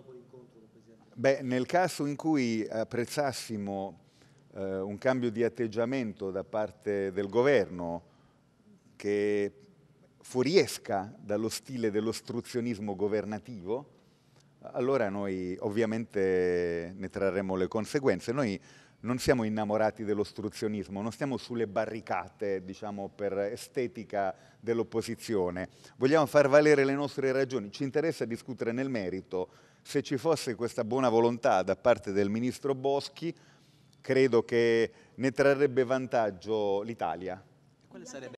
dopo l'incontro con il Presidente? Beh, nel caso in cui apprezzassimo eh, un cambio di atteggiamento da parte del governo che fuoriesca dallo stile dell'ostruzionismo governativo, allora noi ovviamente ne trarremo le conseguenze. Noi non siamo innamorati dell'ostruzionismo, non stiamo sulle barricate, diciamo, per estetica dell'opposizione. Vogliamo far valere le nostre ragioni, ci interessa discutere nel merito. Se ci fosse questa buona volontà da parte del ministro Boschi, credo che ne trarrebbe vantaggio l'Italia.